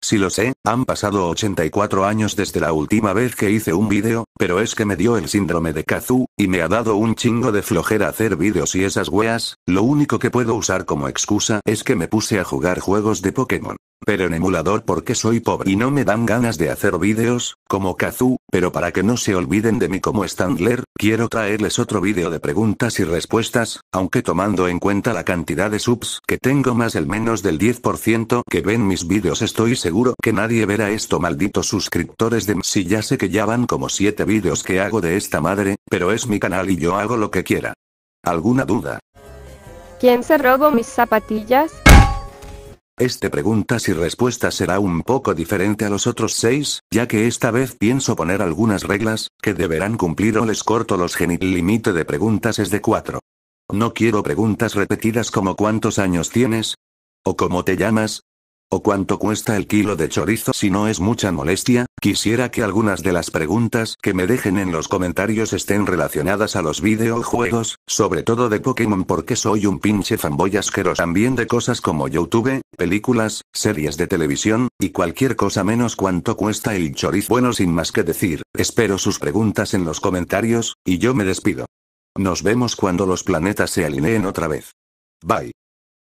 Si lo sé, han pasado 84 años desde la última vez que hice un vídeo, pero es que me dio el síndrome de Kazu, y me ha dado un chingo de flojera hacer vídeos y esas weas, lo único que puedo usar como excusa es que me puse a jugar juegos de Pokémon. Pero en emulador porque soy pobre y no me dan ganas de hacer vídeos, como Kazu, pero para que no se olviden de mí como Standler, quiero traerles otro vídeo de preguntas y respuestas, aunque tomando en cuenta la cantidad de subs que tengo más el menos del 10% que ven mis vídeos estoy seguro que nadie verá esto malditos suscriptores de si ya sé que ya van como 7 vídeos que hago de esta madre, pero es mi canal y yo hago lo que quiera. ¿Alguna duda? ¿Quién se robó mis zapatillas? Este preguntas y respuestas será un poco diferente a los otros seis, ya que esta vez pienso poner algunas reglas, que deberán cumplir o les corto los genit. límite de preguntas es de cuatro. No quiero preguntas repetidas como cuántos años tienes, o cómo te llamas, ¿O cuánto cuesta el kilo de chorizo si no es mucha molestia? Quisiera que algunas de las preguntas que me dejen en los comentarios estén relacionadas a los videojuegos, sobre todo de Pokémon porque soy un pinche fanboy asqueroso también de cosas como YouTube, películas, series de televisión, y cualquier cosa menos cuánto cuesta el chorizo. Bueno, sin más que decir, espero sus preguntas en los comentarios, y yo me despido. Nos vemos cuando los planetas se alineen otra vez. Bye.